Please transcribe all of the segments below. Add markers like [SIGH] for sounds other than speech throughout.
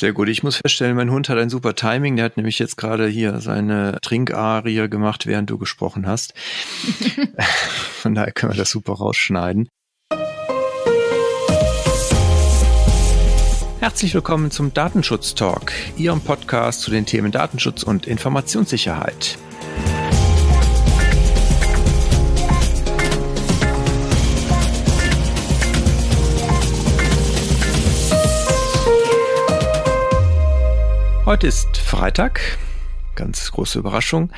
Sehr gut. Ich muss feststellen, mein Hund hat ein super Timing. Der hat nämlich jetzt gerade hier seine Trinkarie gemacht, während du gesprochen hast. [LAUGHS] Von daher können wir das super rausschneiden. Herzlich willkommen zum Datenschutz Talk, Ihrem Podcast zu den Themen Datenschutz und Informationssicherheit. Heute ist Freitag, ganz große Überraschung.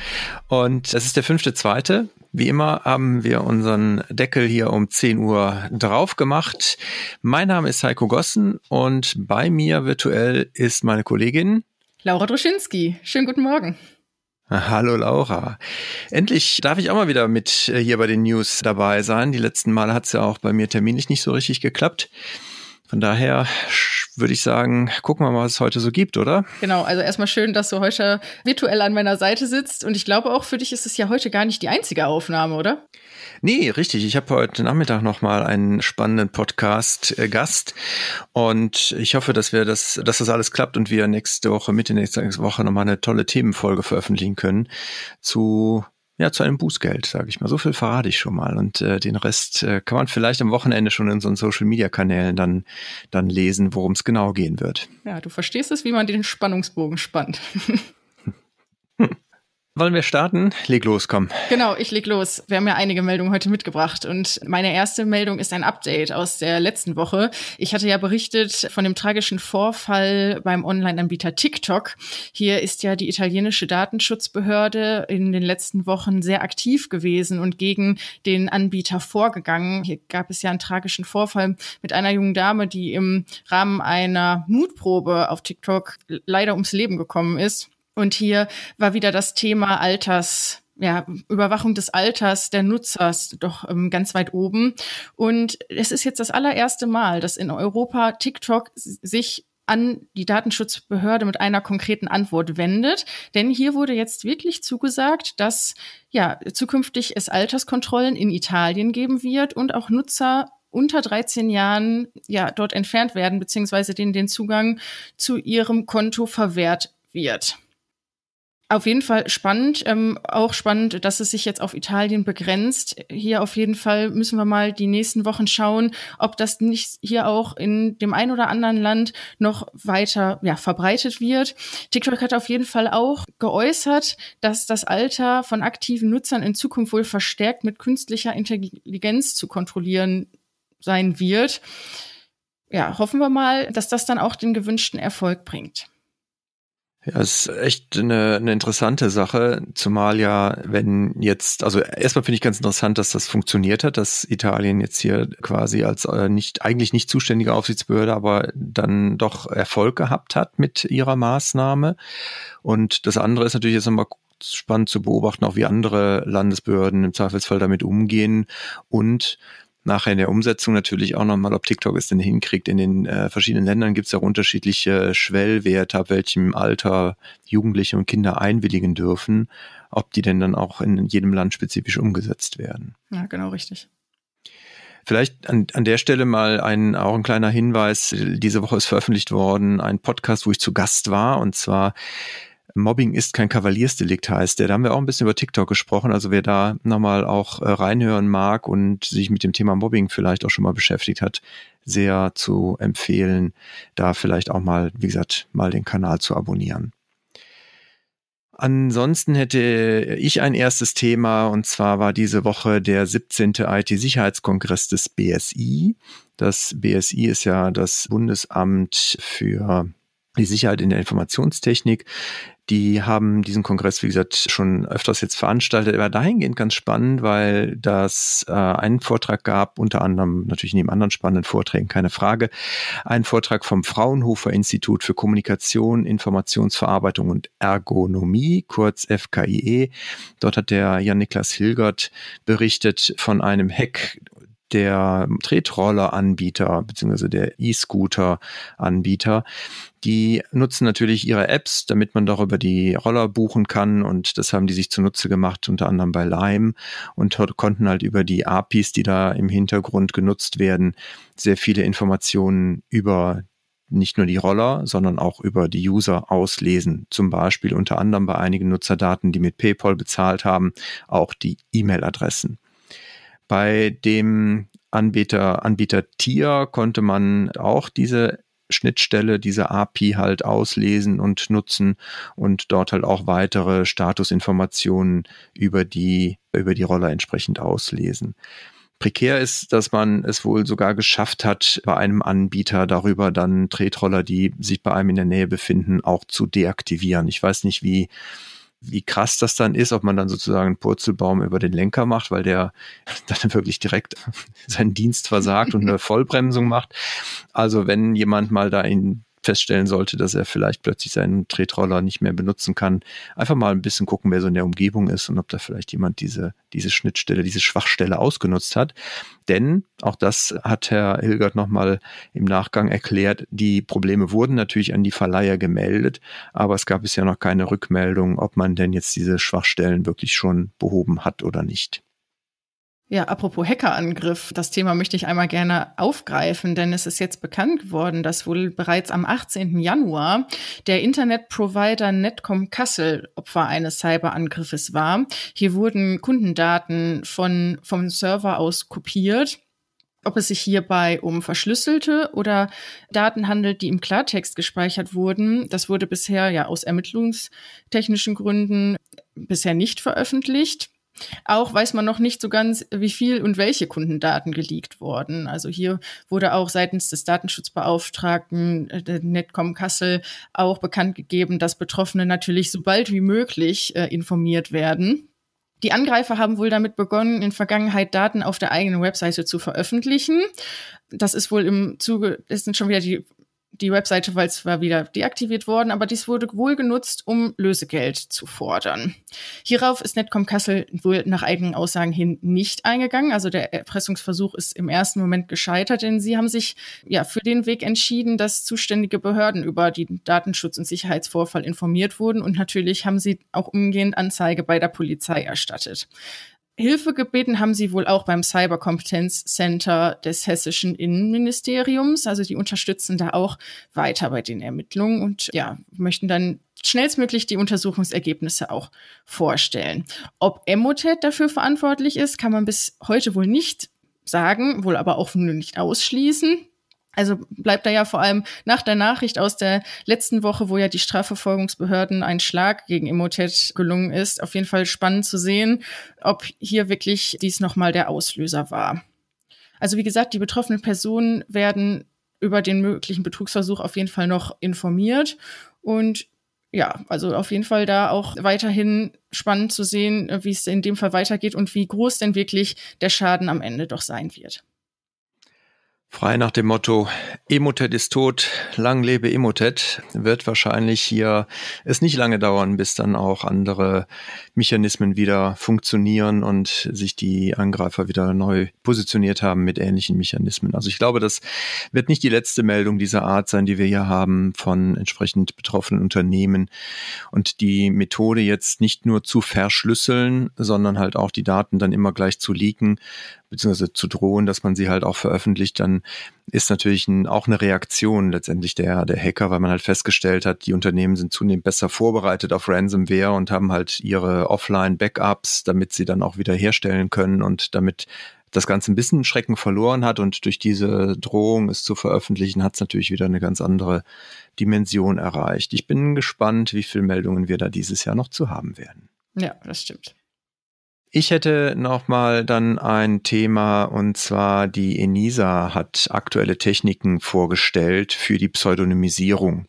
Und es ist der fünfte, zweite. Wie immer haben wir unseren Deckel hier um 10 Uhr drauf gemacht. Mein Name ist Heiko Gossen und bei mir virtuell ist meine Kollegin Laura Droschinski. Schönen guten Morgen. Hallo Laura. Endlich darf ich auch mal wieder mit äh, hier bei den News dabei sein. Die letzten Male hat es ja auch bei mir terminlich nicht so richtig geklappt. Von daher würde ich sagen, gucken wir mal, was es heute so gibt, oder? Genau, also erstmal schön, dass du heute virtuell an meiner Seite sitzt. Und ich glaube auch, für dich ist es ja heute gar nicht die einzige Aufnahme, oder? Nee, richtig. Ich habe heute Nachmittag nochmal einen spannenden Podcast-Gast. Äh, und ich hoffe, dass wir das, dass das alles klappt und wir nächste Woche, Mitte nächste Woche nochmal eine tolle Themenfolge veröffentlichen können zu ja, zu einem Bußgeld, sage ich mal. So viel verrate ich schon mal. Und äh, den Rest äh, kann man vielleicht am Wochenende schon in unseren Social-Media-Kanälen dann, dann lesen, worum es genau gehen wird. Ja, du verstehst es, wie man den Spannungsbogen spannt. [LAUGHS] Wollen wir starten? Leg los, komm. Genau, ich leg los. Wir haben ja einige Meldungen heute mitgebracht und meine erste Meldung ist ein Update aus der letzten Woche. Ich hatte ja berichtet von dem tragischen Vorfall beim Online-Anbieter TikTok. Hier ist ja die italienische Datenschutzbehörde in den letzten Wochen sehr aktiv gewesen und gegen den Anbieter vorgegangen. Hier gab es ja einen tragischen Vorfall mit einer jungen Dame, die im Rahmen einer Mutprobe auf TikTok leider ums Leben gekommen ist. Und hier war wieder das Thema Alters ja, Überwachung des Alters der Nutzers doch ähm, ganz weit oben. Und es ist jetzt das allererste Mal, dass in Europa TikTok sich an die Datenschutzbehörde mit einer konkreten Antwort wendet. Denn hier wurde jetzt wirklich zugesagt, dass ja zukünftig es Alterskontrollen in Italien geben wird und auch Nutzer unter 13 Jahren ja dort entfernt werden, beziehungsweise denen den Zugang zu ihrem Konto verwehrt wird. Auf jeden Fall spannend. Ähm, auch spannend, dass es sich jetzt auf Italien begrenzt. Hier auf jeden Fall müssen wir mal die nächsten Wochen schauen, ob das nicht hier auch in dem ein oder anderen Land noch weiter ja, verbreitet wird. TikTok hat auf jeden Fall auch geäußert, dass das Alter von aktiven Nutzern in Zukunft wohl verstärkt mit künstlicher Intelligenz zu kontrollieren sein wird. Ja, hoffen wir mal, dass das dann auch den gewünschten Erfolg bringt. Ja, ist echt eine, eine interessante Sache, zumal ja, wenn jetzt, also erstmal finde ich ganz interessant, dass das funktioniert hat, dass Italien jetzt hier quasi als äh, nicht, eigentlich nicht zuständige Aufsichtsbehörde, aber dann doch Erfolg gehabt hat mit ihrer Maßnahme. Und das andere ist natürlich jetzt nochmal spannend zu beobachten, auch wie andere Landesbehörden im Zweifelsfall damit umgehen und nachher in der Umsetzung natürlich auch nochmal, ob TikTok es denn hinkriegt. In den äh, verschiedenen Ländern gibt es ja unterschiedliche äh, Schwellwerte, ab welchem Alter Jugendliche und Kinder einwilligen dürfen, ob die denn dann auch in jedem Land spezifisch umgesetzt werden. Ja, genau richtig. Vielleicht an, an der Stelle mal ein, auch ein kleiner Hinweis. Diese Woche ist veröffentlicht worden ein Podcast, wo ich zu Gast war, und zwar Mobbing ist kein Kavaliersdelikt heißt der. Da haben wir auch ein bisschen über TikTok gesprochen. Also wer da nochmal auch äh, reinhören mag und sich mit dem Thema Mobbing vielleicht auch schon mal beschäftigt hat, sehr zu empfehlen, da vielleicht auch mal, wie gesagt, mal den Kanal zu abonnieren. Ansonsten hätte ich ein erstes Thema und zwar war diese Woche der 17. IT-Sicherheitskongress des BSI. Das BSI ist ja das Bundesamt für die Sicherheit in der Informationstechnik. Die haben diesen Kongress, wie gesagt, schon öfters jetzt veranstaltet. Er war dahingehend ganz spannend, weil das äh, einen Vortrag gab, unter anderem natürlich neben anderen spannenden Vorträgen, keine Frage, Ein Vortrag vom Fraunhofer Institut für Kommunikation, Informationsverarbeitung und Ergonomie, kurz FKIE. Dort hat der Jan-Niklas Hilgert berichtet von einem Hack der Tretroller-Anbieter bzw. der E-Scooter-Anbieter, die nutzen natürlich ihre Apps, damit man darüber die Roller buchen kann und das haben die sich zunutze gemacht, unter anderem bei Lime und konnten halt über die APIs, die da im Hintergrund genutzt werden, sehr viele Informationen über nicht nur die Roller, sondern auch über die User auslesen. Zum Beispiel unter anderem bei einigen Nutzerdaten, die mit PayPal bezahlt haben, auch die E-Mail-Adressen. Bei dem Anbieter, Anbieter Tier konnte man auch diese Schnittstelle, diese API halt auslesen und nutzen und dort halt auch weitere Statusinformationen über die, über die Roller entsprechend auslesen. Prekär ist, dass man es wohl sogar geschafft hat, bei einem Anbieter darüber dann Tretroller, die sich bei einem in der Nähe befinden, auch zu deaktivieren. Ich weiß nicht, wie wie krass das dann ist, ob man dann sozusagen einen Purzelbaum über den Lenker macht, weil der [LAUGHS] dann wirklich direkt seinen Dienst versagt und eine [LAUGHS] Vollbremsung macht. Also wenn jemand mal da in feststellen sollte, dass er vielleicht plötzlich seinen Tretroller nicht mehr benutzen kann, einfach mal ein bisschen gucken, wer so in der Umgebung ist und ob da vielleicht jemand diese, diese Schnittstelle, diese Schwachstelle ausgenutzt hat. Denn, auch das hat Herr Hilgert nochmal im Nachgang erklärt, die Probleme wurden natürlich an die Verleiher gemeldet, aber es gab bisher noch keine Rückmeldung, ob man denn jetzt diese Schwachstellen wirklich schon behoben hat oder nicht. Ja, apropos Hackerangriff, das Thema möchte ich einmal gerne aufgreifen, denn es ist jetzt bekannt geworden, dass wohl bereits am 18. Januar der Internetprovider Netcom Kassel Opfer eines Cyberangriffes war. Hier wurden Kundendaten von, vom Server aus kopiert ob es sich hierbei um verschlüsselte oder Daten handelt, die im Klartext gespeichert wurden. Das wurde bisher ja aus ermittlungstechnischen Gründen bisher nicht veröffentlicht. Auch weiß man noch nicht so ganz, wie viel und welche Kundendaten geleakt wurden. Also hier wurde auch seitens des Datenschutzbeauftragten äh, der Netcom Kassel auch bekannt gegeben, dass Betroffene natürlich so bald wie möglich äh, informiert werden. Die Angreifer haben wohl damit begonnen, in Vergangenheit Daten auf der eigenen Webseite zu veröffentlichen. Das ist wohl im Zuge, das sind schon wieder die die Webseite war zwar wieder deaktiviert worden, aber dies wurde wohl genutzt, um Lösegeld zu fordern. Hierauf ist Netcom Kassel wohl nach eigenen Aussagen hin nicht eingegangen. Also der Erpressungsversuch ist im ersten Moment gescheitert, denn sie haben sich ja für den Weg entschieden, dass zuständige Behörden über den Datenschutz- und Sicherheitsvorfall informiert wurden und natürlich haben sie auch umgehend Anzeige bei der Polizei erstattet. Hilfe gebeten haben sie wohl auch beim Cyberkompetenzcenter des hessischen Innenministeriums. Also die unterstützen da auch weiter bei den Ermittlungen und ja, möchten dann schnellstmöglich die Untersuchungsergebnisse auch vorstellen. Ob Emotet dafür verantwortlich ist, kann man bis heute wohl nicht sagen, wohl aber auch nur nicht ausschließen. Also bleibt da ja vor allem nach der Nachricht aus der letzten Woche, wo ja die Strafverfolgungsbehörden einen Schlag gegen Emotet gelungen ist, auf jeden Fall spannend zu sehen, ob hier wirklich dies nochmal der Auslöser war. Also wie gesagt, die betroffenen Personen werden über den möglichen Betrugsversuch auf jeden Fall noch informiert und ja, also auf jeden Fall da auch weiterhin spannend zu sehen, äh, wie es in dem Fall weitergeht und wie groß denn wirklich der Schaden am Ende doch sein wird. Frei nach dem Motto, Emotet ist tot, lang lebe Emotet, wird wahrscheinlich hier es nicht lange dauern, bis dann auch andere Mechanismen wieder funktionieren und sich die Angreifer wieder neu positioniert haben mit ähnlichen Mechanismen. Also ich glaube, das wird nicht die letzte Meldung dieser Art sein, die wir hier haben von entsprechend betroffenen Unternehmen und die Methode jetzt nicht nur zu verschlüsseln, sondern halt auch die Daten dann immer gleich zu leaken, beziehungsweise zu drohen, dass man sie halt auch veröffentlicht, dann ist natürlich ein, auch eine Reaktion letztendlich der, der Hacker, weil man halt festgestellt hat, die Unternehmen sind zunehmend besser vorbereitet auf Ransomware und haben halt ihre Offline-Backups, damit sie dann auch wieder herstellen können und damit das Ganze ein bisschen Schrecken verloren hat und durch diese Drohung, es zu veröffentlichen, hat es natürlich wieder eine ganz andere Dimension erreicht. Ich bin gespannt, wie viele Meldungen wir da dieses Jahr noch zu haben werden. Ja, das stimmt. Ich hätte nochmal dann ein Thema und zwar die ENISA hat aktuelle Techniken vorgestellt für die Pseudonymisierung.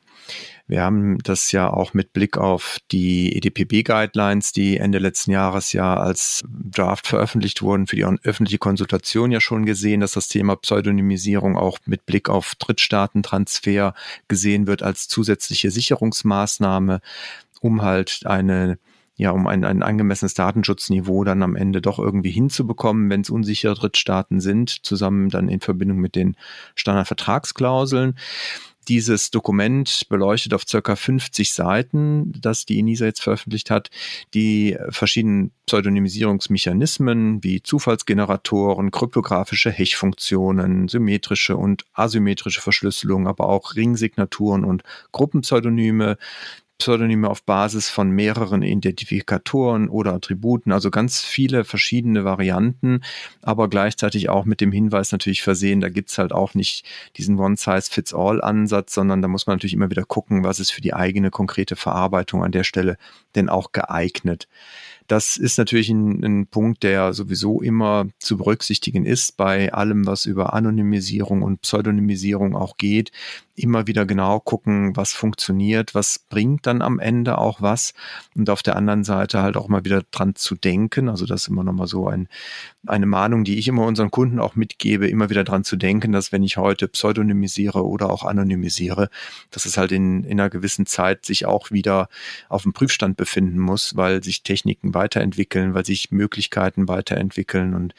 Wir haben das ja auch mit Blick auf die EDPB-Guidelines, die Ende letzten Jahres ja als Draft veröffentlicht wurden, für die öffentliche Konsultation ja schon gesehen, dass das Thema Pseudonymisierung auch mit Blick auf Drittstaatentransfer gesehen wird als zusätzliche Sicherungsmaßnahme, um halt eine ja, um ein, ein angemessenes Datenschutzniveau dann am Ende doch irgendwie hinzubekommen, wenn es unsichere Drittstaaten sind, zusammen dann in Verbindung mit den Standardvertragsklauseln. Dieses Dokument beleuchtet auf circa 50 Seiten, das die ENISA jetzt veröffentlicht hat, die verschiedenen Pseudonymisierungsmechanismen wie Zufallsgeneratoren, kryptografische Hechfunktionen, symmetrische und asymmetrische Verschlüsselung, aber auch Ringsignaturen und Gruppenpseudonyme, Pseudonyme auf Basis von mehreren Identifikatoren oder Attributen, also ganz viele verschiedene Varianten, aber gleichzeitig auch mit dem Hinweis natürlich versehen, da gibt's halt auch nicht diesen One-Size-Fits-All-Ansatz, sondern da muss man natürlich immer wieder gucken, was ist für die eigene konkrete Verarbeitung an der Stelle denn auch geeignet. Das ist natürlich ein, ein Punkt, der sowieso immer zu berücksichtigen ist bei allem, was über Anonymisierung und Pseudonymisierung auch geht. Immer wieder genau gucken, was funktioniert, was bringt dann am Ende auch was. Und auf der anderen Seite halt auch mal wieder dran zu denken. Also das ist immer nochmal so ein eine Mahnung, die ich immer unseren Kunden auch mitgebe, immer wieder dran zu denken, dass wenn ich heute pseudonymisiere oder auch anonymisiere, dass es halt in, in einer gewissen Zeit sich auch wieder auf dem Prüfstand befinden muss, weil sich Techniken weiterentwickeln, weil sich Möglichkeiten weiterentwickeln und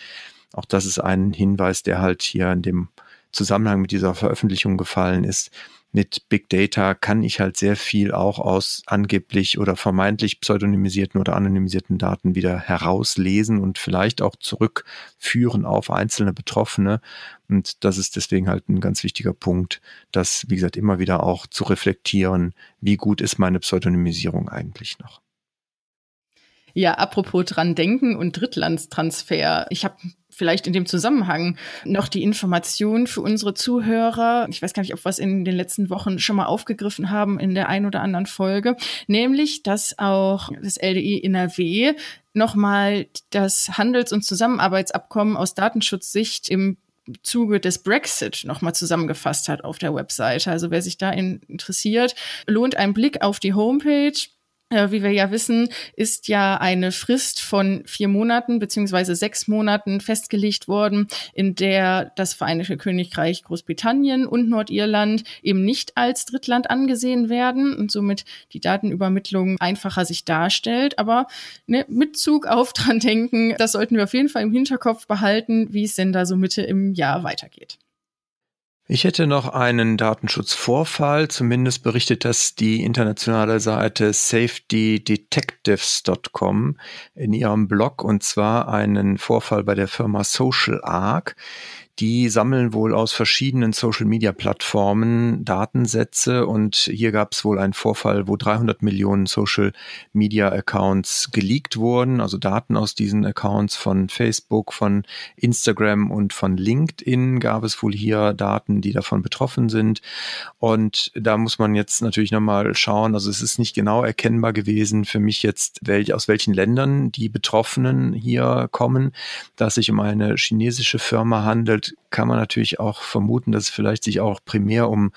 auch das ist ein Hinweis, der halt hier in dem Zusammenhang mit dieser Veröffentlichung gefallen ist, mit Big Data kann ich halt sehr viel auch aus angeblich oder vermeintlich pseudonymisierten oder anonymisierten Daten wieder herauslesen und vielleicht auch zurückführen auf einzelne Betroffene. Und das ist deswegen halt ein ganz wichtiger Punkt, das, wie gesagt, immer wieder auch zu reflektieren, wie gut ist meine Pseudonymisierung eigentlich noch. Ja, apropos dran denken und Drittlandstransfer. Ich habe vielleicht in dem Zusammenhang noch die Information für unsere Zuhörer. Ich weiß gar nicht, ob wir es in den letzten Wochen schon mal aufgegriffen haben in der ein oder anderen Folge, nämlich, dass auch das LDI NRW nochmal das Handels- und Zusammenarbeitsabkommen aus Datenschutzsicht im Zuge des Brexit nochmal zusammengefasst hat auf der Webseite. Also wer sich da interessiert, lohnt einen Blick auf die Homepage äh, wie wir ja wissen, ist ja eine Frist von vier Monaten beziehungsweise sechs Monaten festgelegt worden, in der das Vereinigte Königreich Großbritannien und Nordirland eben nicht als Drittland angesehen werden und somit die Datenübermittlung einfacher sich darstellt. Aber ne, mit Zug auf dran denken, das sollten wir auf jeden Fall im Hinterkopf behalten, wie es denn da so Mitte im Jahr weitergeht. Ich hätte noch einen Datenschutzvorfall. Zumindest berichtet das die internationale Seite safetydetectives.com in ihrem Blog und zwar einen Vorfall bei der Firma Social Arc. Die sammeln wohl aus verschiedenen Social-Media-Plattformen Datensätze und hier gab es wohl einen Vorfall, wo 300 Millionen Social-Media-Accounts geleakt wurden, also Daten aus diesen Accounts von Facebook, von Instagram und von LinkedIn gab es wohl hier Daten, die davon betroffen sind. Und da muss man jetzt natürlich nochmal schauen, also es ist nicht genau erkennbar gewesen für mich jetzt, welch, aus welchen Ländern die Betroffenen hier kommen, dass sich um eine chinesische Firma handelt kann man natürlich auch vermuten, dass es vielleicht sich auch primär um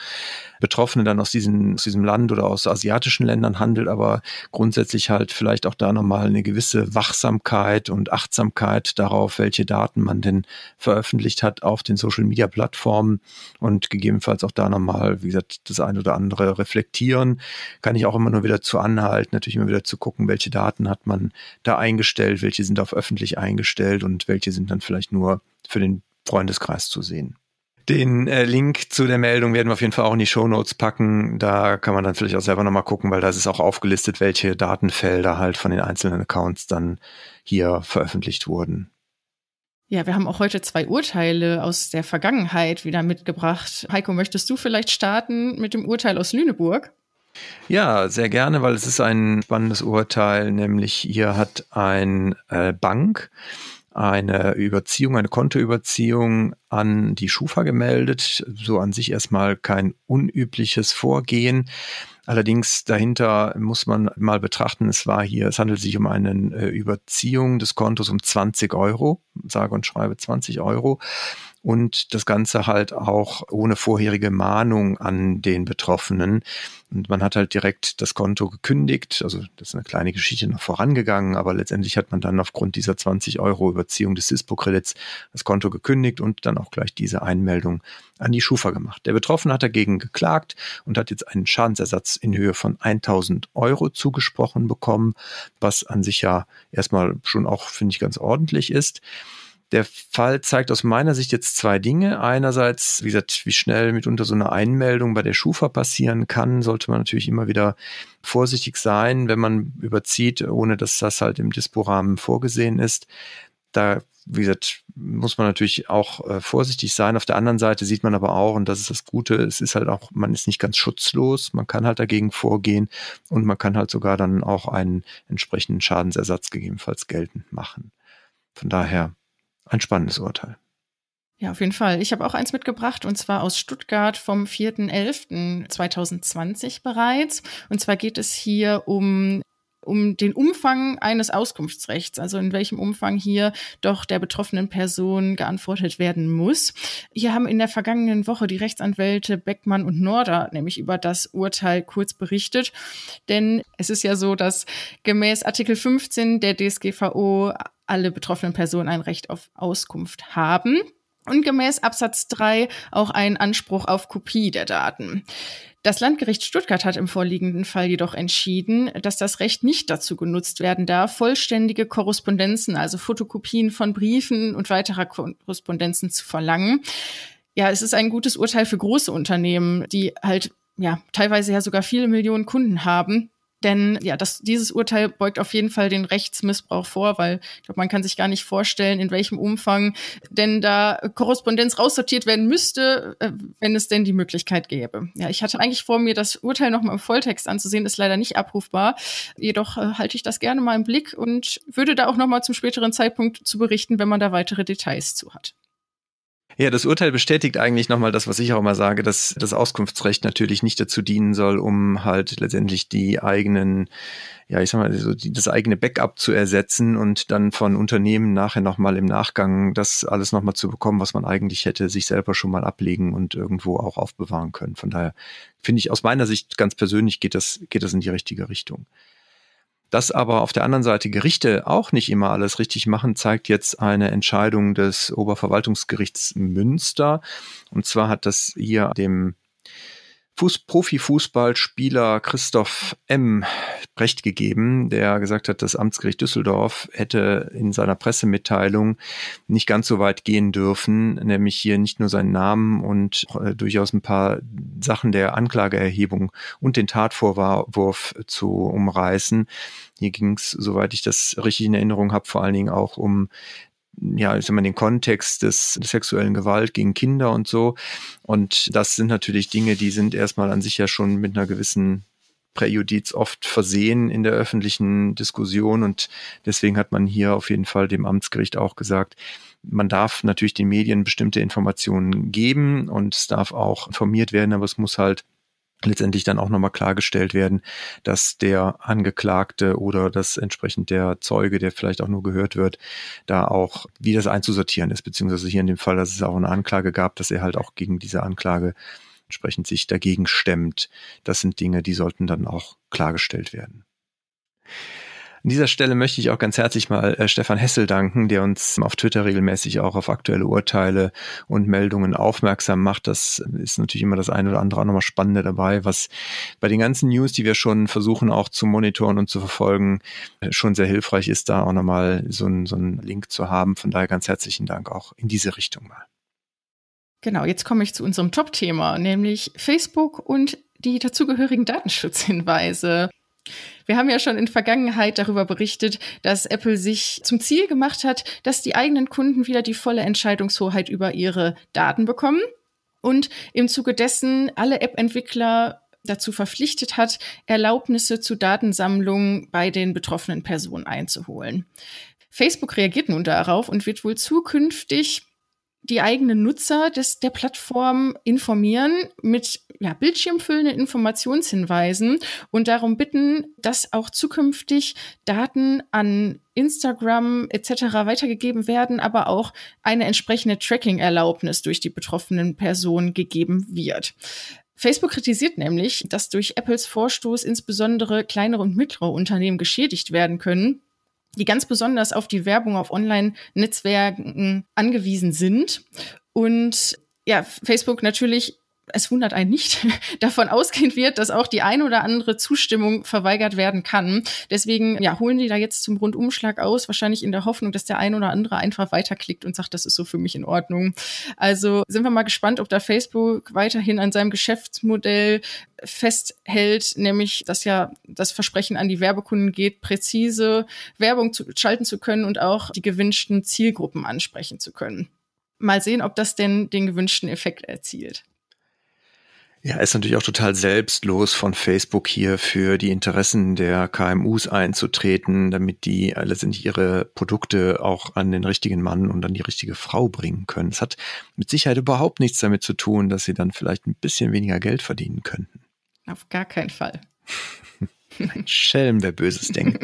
Betroffene dann aus, diesen, aus diesem Land oder aus asiatischen Ländern handelt, aber grundsätzlich halt vielleicht auch da nochmal eine gewisse Wachsamkeit und Achtsamkeit darauf, welche Daten man denn veröffentlicht hat auf den Social-Media-Plattformen und gegebenenfalls auch da nochmal, wie gesagt, das eine oder andere reflektieren. Kann ich auch immer nur wieder zu anhalten, natürlich immer wieder zu gucken, welche Daten hat man da eingestellt, welche sind auf öffentlich eingestellt und welche sind dann vielleicht nur für den Freundeskreis zu sehen. Den äh, Link zu der Meldung werden wir auf jeden Fall auch in die Show Notes packen. Da kann man dann vielleicht auch selber nochmal gucken, weil da ist auch aufgelistet, welche Datenfelder halt von den einzelnen Accounts dann hier veröffentlicht wurden. Ja, wir haben auch heute zwei Urteile aus der Vergangenheit wieder mitgebracht. Heiko, möchtest du vielleicht starten mit dem Urteil aus Lüneburg? Ja, sehr gerne, weil es ist ein spannendes Urteil, nämlich hier hat ein äh, Bank eine Überziehung, eine Kontoüberziehung an die Schufa gemeldet. So an sich erstmal kein unübliches Vorgehen. Allerdings dahinter muss man mal betrachten, es war hier, es handelt sich um eine äh, Überziehung des Kontos um 20 Euro, sage und schreibe 20 Euro und das Ganze halt auch ohne vorherige Mahnung an den Betroffenen. Und man hat halt direkt das Konto gekündigt. Also das ist eine kleine Geschichte noch vorangegangen, aber letztendlich hat man dann aufgrund dieser 20 Euro Überziehung des Dispo-Kredits das Konto gekündigt und dann auch gleich diese Einmeldung an die Schufa gemacht. Der Betroffene hat dagegen geklagt und hat jetzt einen Schadensersatz in Höhe von 1000 Euro zugesprochen bekommen, was an sich ja erstmal schon auch, finde ich, ganz ordentlich ist. Der Fall zeigt aus meiner Sicht jetzt zwei Dinge. Einerseits, wie gesagt, wie schnell mitunter so eine Einmeldung bei der Schufa passieren kann, sollte man natürlich immer wieder vorsichtig sein, wenn man überzieht, ohne dass das halt im Disporahmen vorgesehen ist. Da wie gesagt, muss man natürlich auch äh, vorsichtig sein. Auf der anderen Seite sieht man aber auch, und das ist das Gute, es ist halt auch, man ist nicht ganz schutzlos, man kann halt dagegen vorgehen und man kann halt sogar dann auch einen entsprechenden Schadensersatz gegebenenfalls geltend machen. Von daher ein spannendes Urteil. Ja, auf jeden Fall. Ich habe auch eins mitgebracht und zwar aus Stuttgart vom 4.11.2020 bereits. Und zwar geht es hier um um den Umfang eines Auskunftsrechts, also in welchem Umfang hier doch der betroffenen Person geantwortet werden muss. Hier haben in der vergangenen Woche die Rechtsanwälte Beckmann und Norder nämlich über das Urteil kurz berichtet, denn es ist ja so, dass gemäß Artikel 15 der DSGVO alle betroffenen Personen ein Recht auf Auskunft haben und gemäß Absatz 3 auch einen Anspruch auf Kopie der Daten. Das Landgericht Stuttgart hat im vorliegenden Fall jedoch entschieden, dass das Recht nicht dazu genutzt werden darf, vollständige Korrespondenzen, also Fotokopien von Briefen und weiterer Korrespondenzen zu verlangen. Ja, es ist ein gutes Urteil für große Unternehmen, die halt ja teilweise ja sogar viele Millionen Kunden haben denn ja, das, dieses Urteil beugt auf jeden Fall den Rechtsmissbrauch vor, weil ich glaube, man kann sich gar nicht vorstellen, in welchem Umfang denn da Korrespondenz raussortiert werden müsste, äh, wenn es denn die Möglichkeit gäbe. Ja, ich hatte eigentlich vor mir, das Urteil nochmal im Volltext anzusehen, ist leider nicht abrufbar. Jedoch äh, halte ich das gerne mal im Blick und würde da auch nochmal zum späteren Zeitpunkt zu berichten, wenn man da weitere Details zu hat. Ja, das Urteil bestätigt eigentlich nochmal das, was ich auch immer sage, dass das Auskunftsrecht natürlich nicht dazu dienen soll, um halt letztendlich die eigenen, ja, ich sag mal, so die, das eigene Backup zu ersetzen und dann von Unternehmen nachher nochmal im Nachgang das alles nochmal zu bekommen, was man eigentlich hätte sich selber schon mal ablegen und irgendwo auch aufbewahren können. Von daher finde ich aus meiner Sicht ganz persönlich geht das, geht das in die richtige Richtung. Dass aber auf der anderen Seite Gerichte auch nicht immer alles richtig machen, zeigt jetzt eine Entscheidung des Oberverwaltungsgerichts Münster. Und zwar hat das hier dem Fuß Profifußballspieler Christoph M. Recht gegeben, der gesagt hat, das Amtsgericht Düsseldorf hätte in seiner Pressemitteilung nicht ganz so weit gehen dürfen, nämlich hier nicht nur seinen Namen und äh, durchaus ein paar Sachen der Anklageerhebung und den Tatvorwurf zu umreißen. Hier ging es, soweit ich das richtig in Erinnerung habe, vor allen Dingen auch um ja, ich sag mal, den Kontext des, des sexuellen Gewalt gegen Kinder und so. Und das sind natürlich Dinge, die sind erstmal an sich ja schon mit einer gewissen Präjudiz oft versehen in der öffentlichen Diskussion. Und deswegen hat man hier auf jeden Fall dem Amtsgericht auch gesagt, man darf natürlich den Medien bestimmte Informationen geben und es darf auch informiert werden, aber es muss halt letztendlich dann auch nochmal klargestellt werden, dass der Angeklagte oder das entsprechend der Zeuge, der vielleicht auch nur gehört wird, da auch, wie das einzusortieren ist, beziehungsweise hier in dem Fall, dass es auch eine Anklage gab, dass er halt auch gegen diese Anklage entsprechend sich dagegen stemmt. Das sind Dinge, die sollten dann auch klargestellt werden. An dieser Stelle möchte ich auch ganz herzlich mal äh, Stefan Hessel danken, der uns auf Twitter regelmäßig auch auf aktuelle Urteile und Meldungen aufmerksam macht. Das ist natürlich immer das eine oder andere auch nochmal Spannende dabei, was bei den ganzen News, die wir schon versuchen auch zu monitoren und zu verfolgen, äh, schon sehr hilfreich ist, da auch nochmal so, so einen Link zu haben. Von daher ganz herzlichen Dank auch in diese Richtung mal. Genau, jetzt komme ich zu unserem Top-Thema, nämlich Facebook und die dazugehörigen Datenschutzhinweise. Wir haben ja schon in Vergangenheit darüber berichtet, dass Apple sich zum Ziel gemacht hat, dass die eigenen Kunden wieder die volle Entscheidungshoheit über ihre Daten bekommen und im Zuge dessen alle App-Entwickler dazu verpflichtet hat, Erlaubnisse zu Datensammlungen bei den betroffenen Personen einzuholen. Facebook reagiert nun darauf und wird wohl zukünftig die eigenen Nutzer des, der Plattform informieren mit ja, bildschirmfüllenden Informationshinweisen und darum bitten, dass auch zukünftig Daten an Instagram etc. weitergegeben werden, aber auch eine entsprechende Tracking-Erlaubnis durch die betroffenen Personen gegeben wird. Facebook kritisiert nämlich, dass durch Apples Vorstoß insbesondere kleinere und mittlere Unternehmen geschädigt werden können die ganz besonders auf die Werbung auf Online-Netzwerken angewiesen sind. Und ja, Facebook natürlich es wundert einen nicht, [LAUGHS] davon ausgehend wird, dass auch die ein oder andere Zustimmung verweigert werden kann. Deswegen ja, holen die da jetzt zum Rundumschlag aus, wahrscheinlich in der Hoffnung, dass der ein oder andere einfach weiterklickt und sagt, das ist so für mich in Ordnung. Also sind wir mal gespannt, ob da Facebook weiterhin an seinem Geschäftsmodell festhält, nämlich dass ja das Versprechen an die Werbekunden geht, präzise Werbung zu, schalten zu können und auch die gewünschten Zielgruppen ansprechen zu können. Mal sehen, ob das denn den gewünschten Effekt erzielt. Ja, ist natürlich auch total selbstlos von Facebook hier für die Interessen der KMUs einzutreten, damit die letztendlich ihre Produkte auch an den richtigen Mann und an die richtige Frau bringen können. Es hat mit Sicherheit überhaupt nichts damit zu tun, dass sie dann vielleicht ein bisschen weniger Geld verdienen könnten. Auf gar keinen Fall. [LAUGHS] ein Schelm, wer Böses Ding.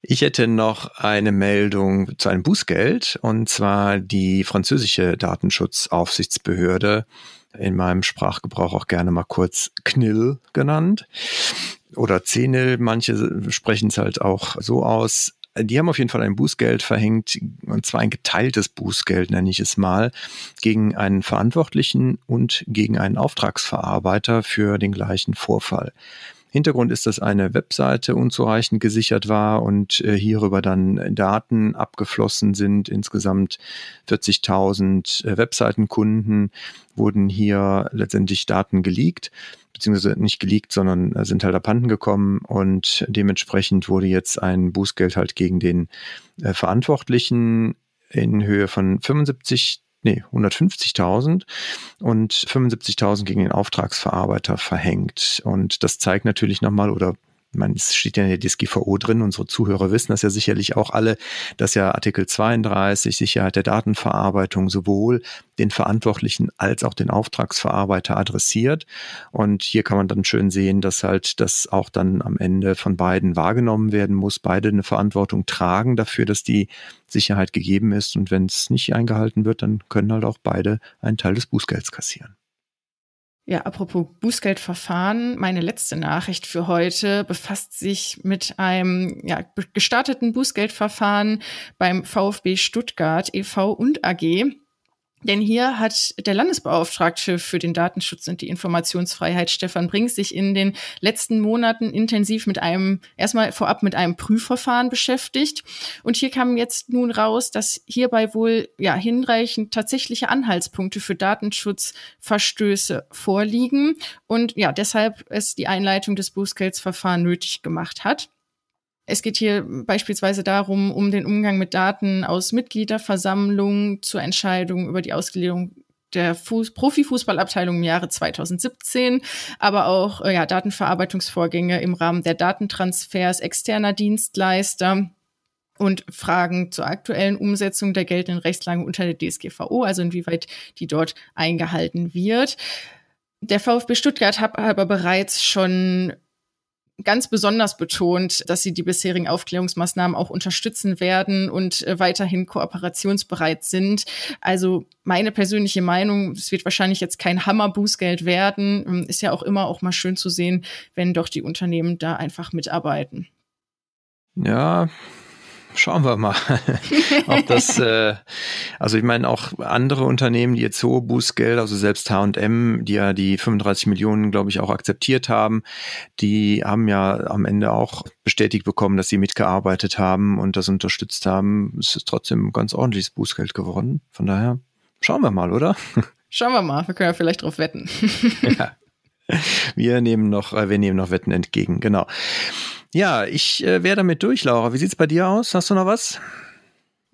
Ich hätte noch eine Meldung zu einem Bußgeld, und zwar die französische Datenschutzaufsichtsbehörde in meinem Sprachgebrauch auch gerne mal kurz Knill genannt oder Zenil. Manche sprechen es halt auch so aus. Die haben auf jeden Fall ein Bußgeld verhängt, und zwar ein geteiltes Bußgeld, nenne ich es mal, gegen einen Verantwortlichen und gegen einen Auftragsverarbeiter für den gleichen Vorfall. Hintergrund ist, dass eine Webseite unzureichend gesichert war und äh, hierüber dann Daten abgeflossen sind. Insgesamt 40.000 äh, Webseitenkunden wurden hier letztendlich Daten geleakt beziehungsweise nicht geleakt, sondern äh, sind halt abhanden gekommen und dementsprechend wurde jetzt ein Bußgeld halt gegen den äh, Verantwortlichen in Höhe von 75 nee, 150.000 und 75.000 gegen den Auftragsverarbeiter verhängt. Und das zeigt natürlich nochmal oder man, es steht ja in der DSGVO drin, unsere Zuhörer wissen das ja sicherlich auch alle, dass ja Artikel 32 Sicherheit der Datenverarbeitung sowohl den Verantwortlichen als auch den Auftragsverarbeiter adressiert. Und hier kann man dann schön sehen, dass halt das auch dann am Ende von beiden wahrgenommen werden muss, beide eine Verantwortung tragen dafür, dass die Sicherheit gegeben ist. Und wenn es nicht eingehalten wird, dann können halt auch beide einen Teil des Bußgelds kassieren. Ja, apropos Bußgeldverfahren, meine letzte Nachricht für heute befasst sich mit einem ja, gestarteten Bußgeldverfahren beim VfB Stuttgart EV und AG. Denn hier hat der Landesbeauftragte für den Datenschutz und die Informationsfreiheit, Stefan Brink, sich in den letzten Monaten intensiv mit einem, erstmal vorab mit einem Prüfverfahren beschäftigt. Und hier kam jetzt nun raus, dass hierbei wohl ja hinreichend tatsächliche Anhaltspunkte für Datenschutzverstöße vorliegen und ja, deshalb es die Einleitung des Bußgeldsverfahrens nötig gemacht hat. Es geht hier beispielsweise darum, um den Umgang mit Daten aus Mitgliederversammlungen zur Entscheidung über die Ausgliederung der Fuß Profifußballabteilung im Jahre 2017, aber auch äh, ja, Datenverarbeitungsvorgänge im Rahmen der Datentransfers externer Dienstleister und Fragen zur aktuellen Umsetzung der geltenden Rechtslage unter der DSGVO, also inwieweit die dort eingehalten wird. Der VfB Stuttgart hat aber bereits schon ganz besonders betont, dass sie die bisherigen Aufklärungsmaßnahmen auch unterstützen werden und äh, weiterhin kooperationsbereit sind. Also meine persönliche Meinung, es wird wahrscheinlich jetzt kein Hammerbußgeld werden, ähm, ist ja auch immer auch mal schön zu sehen, wenn doch die Unternehmen da einfach mitarbeiten. Ja, schauen wir mal, [LAUGHS] ob das, [LAUGHS] äh, also ich meine auch andere Unternehmen, die jetzt hohe Bußgelder, also selbst H&M, die ja die 35 Millionen, glaube ich, auch akzeptiert haben, die haben ja am Ende auch bestätigt bekommen, dass sie mitgearbeitet haben und das unterstützt haben. Es ist trotzdem ein ganz ordentliches Bußgeld geworden. Von daher schauen wir mal, oder? [LAUGHS] Schauen wir mal, wir können ja vielleicht drauf wetten. ja. Wir nehmen noch, äh, wir nehmen noch Wetten entgegen, genau. Ja, ich äh, wäre damit durch, Laura. Wie sieht es bei dir aus? Hast du noch was?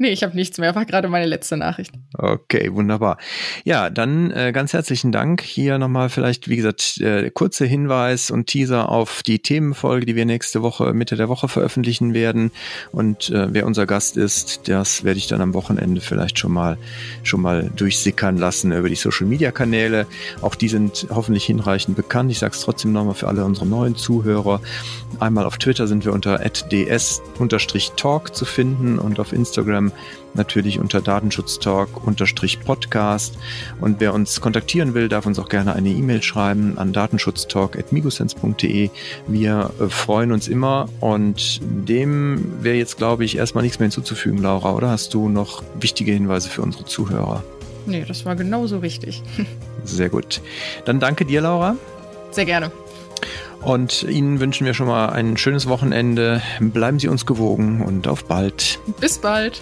Nee, ich habe nichts mehr. War gerade meine letzte Nachricht. Okay, wunderbar. Ja, dann äh, ganz herzlichen Dank. Hier nochmal vielleicht, wie gesagt, äh, kurzer Hinweis und Teaser auf die Themenfolge, die wir nächste Woche, Mitte der Woche veröffentlichen werden. Und äh, wer unser Gast ist, das werde ich dann am Wochenende vielleicht schon mal, schon mal durchsickern lassen über die Social Media Kanäle. Auch die sind hoffentlich hinreichend bekannt. Ich sage es trotzdem nochmal für alle unsere neuen Zuhörer. Einmal auf Twitter sind wir unter ds-talk zu finden und auf Instagram natürlich unter datenschutztalk-podcast. Und wer uns kontaktieren will, darf uns auch gerne eine E-Mail schreiben an datenschutztalk.migosense.de. Wir äh, freuen uns immer und dem wäre jetzt, glaube ich, erstmal nichts mehr hinzuzufügen, Laura, oder hast du noch wichtige Hinweise für unsere Zuhörer? Nee, das war genauso wichtig. [LAUGHS] Sehr gut. Dann danke dir, Laura. Sehr gerne. Und Ihnen wünschen wir schon mal ein schönes Wochenende. Bleiben Sie uns gewogen und auf bald. Bis bald.